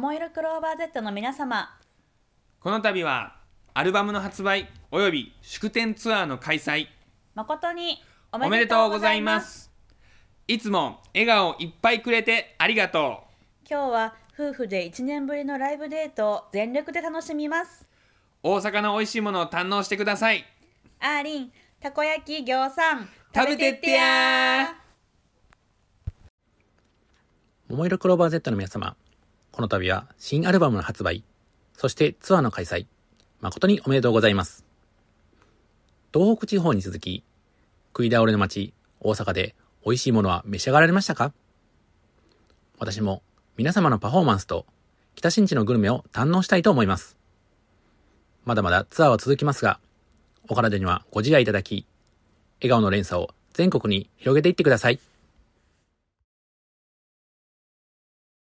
桃色クローバー Z の皆様この度はアルバムの発売および祝典ツアーの開催誠におめでとうございますいつも笑顔いっぱいくれてありがとう今日は夫婦で1年ぶりのライブデートを全力で楽しみます大阪の美味しいものを堪能してくださいあーりんたこ焼き餃子食べてってやー桃色クローバー Z の皆様この度は新アルバムの発売、そしてツアーの開催、誠におめでとうございます。東北地方に続き、食い倒れの街、大阪で美味しいものは召し上がられましたか私も皆様のパフォーマンスと北新地のグルメを堪能したいと思います。まだまだツアーは続きますが、お体にはご自愛いただき、笑顔の連鎖を全国に広げていってください。